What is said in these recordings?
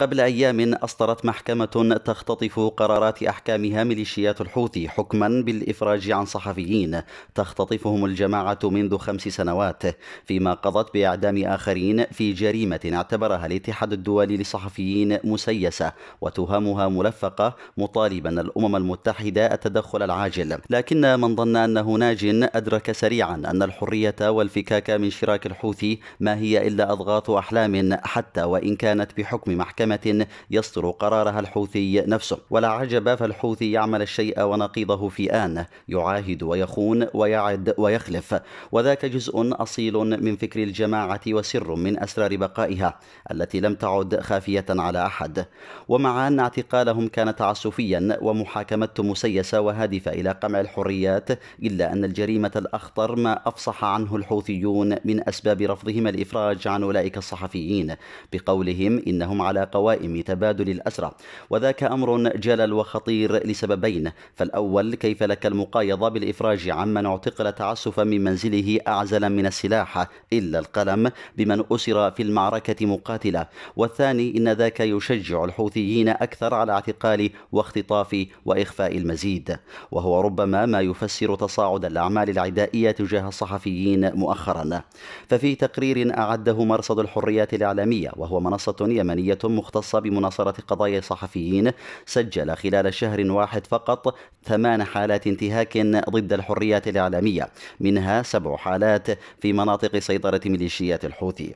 قبل أيام أصدرت محكمة تختطف قرارات أحكامها ميليشيات الحوثي حكما بالإفراج عن صحفيين تختطفهم الجماعة منذ خمس سنوات فيما قضت بإعدام آخرين في جريمة اعتبرها الاتحاد الدولي للصحفيين مسيسة وتهمها ملفقة مطالبا الأمم المتحدة التدخل العاجل لكن من ظن أنه ناج أدرك سريعا أن الحرية والفكاك من شراك الحوثي ما هي إلا أضغاط أحلام حتى وإن كانت بحكم محكمة محكمة يصدر قرارها الحوثي نفسه ولا عجب فالحوثي يعمل الشيء ونقيضه في آن يعاهد ويخون ويعد ويخلف وذاك جزء أصيل من فكر الجماعة وسر من أسرار بقائها التي لم تعد خافية على أحد ومع أن اعتقالهم كان تعسفيا ومحاكمته مسيسة وهادفة إلى قمع الحريات إلا أن الجريمة الأخطر ما أفصح عنه الحوثيون من أسباب رفضهم الإفراج عن أولئك الصحفيين بقولهم إنهم على قوائم تبادل الأسرى وذاك أمر جلل وخطير لسببين فالأول كيف لك المقايضة بالإفراج عمن اعتقل تعسفا من منزله أعزلا من السلاح إلا القلم بمن أسر في المعركة مقاتلا والثاني إن ذاك يشجع الحوثيين أكثر على اعتقال واختطاف وإخفاء المزيد وهو ربما ما يفسر تصاعد الأعمال العدائية تجاه الصحفيين مؤخرا ففي تقرير أعده مرصد الحريات الإعلامية وهو منصة يمنية مخ المختصة بمناصرة قضايا صحفيين سجل خلال شهر واحد فقط ثمان حالات انتهاك ضد الحريات الإعلامية منها سبع حالات في مناطق سيطرة ميليشيات الحوثي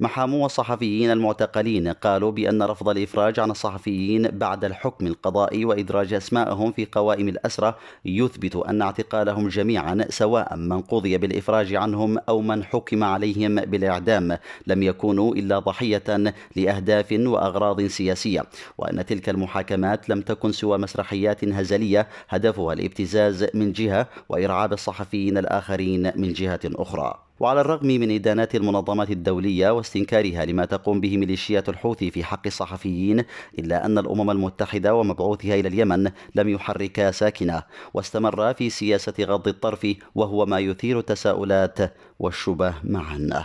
محامو الصحفيين المعتقلين قالوا بأن رفض الإفراج عن الصحفيين بعد الحكم القضائي وإدراج أسماءهم في قوائم الأسرة يثبت أن اعتقالهم جميعا سواء من قضي بالإفراج عنهم أو من حكم عليهم بالإعدام لم يكونوا إلا ضحية لأهداف وأغراض لأغراض سياسية وأن تلك المحاكمات لم تكن سوى مسرحيات هزلية هدفها الابتزاز من جهة وإرعاب الصحفيين الآخرين من جهة أخرى وعلى الرغم من إدانات المنظمات الدولية واستنكارها لما تقوم به ميليشيات الحوثي في حق الصحفيين إلا أن الأمم المتحدة ومبعوثها إلى اليمن لم يحركا ساكنة واستمر في سياسة غض الطرف وهو ما يثير التساؤلات والشبه معا